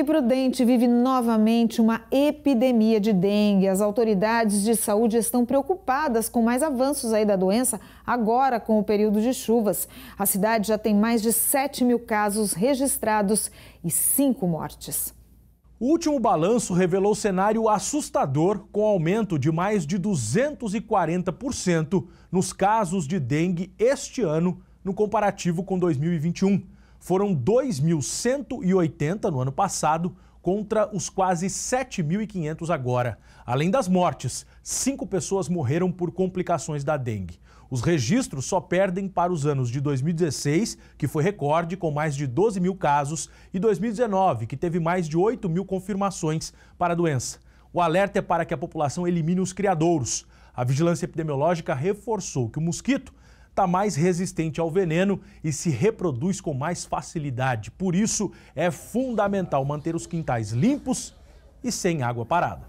E Prudente vive novamente uma epidemia de dengue. As autoridades de saúde estão preocupadas com mais avanços aí da doença agora com o período de chuvas. A cidade já tem mais de 7 mil casos registrados e 5 mortes. O último balanço revelou cenário assustador, com aumento de mais de 240% nos casos de dengue este ano, no comparativo com 2021 foram 2.180 no ano passado contra os quase 7.500 agora. Além das mortes, cinco pessoas morreram por complicações da dengue. Os registros só perdem para os anos de 2016, que foi recorde, com mais de 12 mil casos, e 2019, que teve mais de 8 mil confirmações para a doença. O alerta é para que a população elimine os criadouros. A vigilância epidemiológica reforçou que o mosquito está mais resistente ao veneno e se reproduz com mais facilidade. Por isso, é fundamental manter os quintais limpos e sem água parada.